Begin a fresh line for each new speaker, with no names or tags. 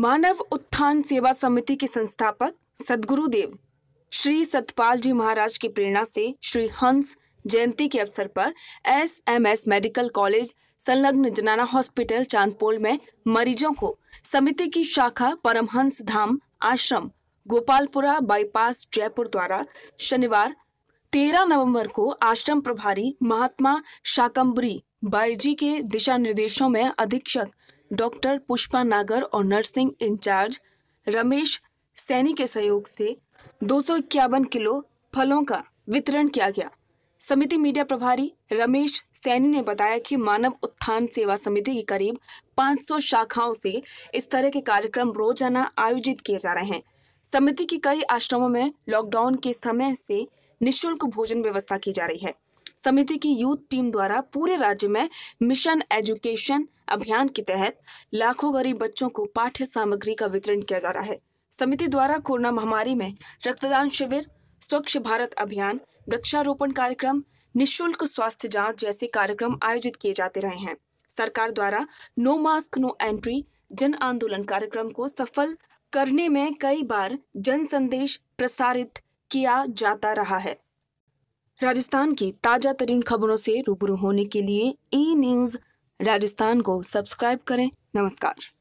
मानव उत्थान सेवा समिति के संस्थापक सदगुरुदेव श्री सतपाल जी महाराज की प्रेरणा से श्री हंस जयंती के अवसर पर एस मेडिकल कॉलेज संलग्न जनाना हॉस्पिटल चांदपोल में मरीजों को समिति की शाखा परमहंस धाम आश्रम गोपालपुरा बाईपास जयपुर द्वारा शनिवार तेरह नवंबर को आश्रम प्रभारी महात्मा शाकंबरी बाईजी के दिशा निर्देशों में अधीक्षक डॉक्टर पुष्पा नागर और नर्सिंग इंचार्ज रमेश सैनी के सहयोग से दो किलो फलों का वितरण किया गया समिति मीडिया प्रभारी रमेश सैनी ने बताया कि मानव उत्थान सेवा समिति की करीब 500 शाखाओं से इस तरह के कार्यक्रम रोजाना आयोजित किए जा रहे हैं समिति की कई आश्रमों में लॉकडाउन के समय से निशुल्क भोजन व्यवस्था की जा रही है समिति की यूथ टीम द्वारा पूरे राज्य में मिशन एजुकेशन अभियान के तहत लाखों गरीब बच्चों को पाठ्य सामग्री का वितरण किया जा रहा है समिति द्वारा कोरोना महामारी में रक्तदान शिविर स्वच्छ भारत अभियान वृक्षारोपण कार्यक्रम निशुल्क स्वास्थ्य जांच जैसे कार्यक्रम आयोजित किए जाते रहे हैं सरकार द्वारा नो मास्क नो एंट्री जन आंदोलन कार्यक्रम को सफल करने में कई बार जन संदेश प्रसारित किया जाता रहा है राजस्थान की ताज़ा तरीन खबरों से रूबरू होने के लिए ई e न्यूज़ राजस्थान को सब्सक्राइब करें नमस्कार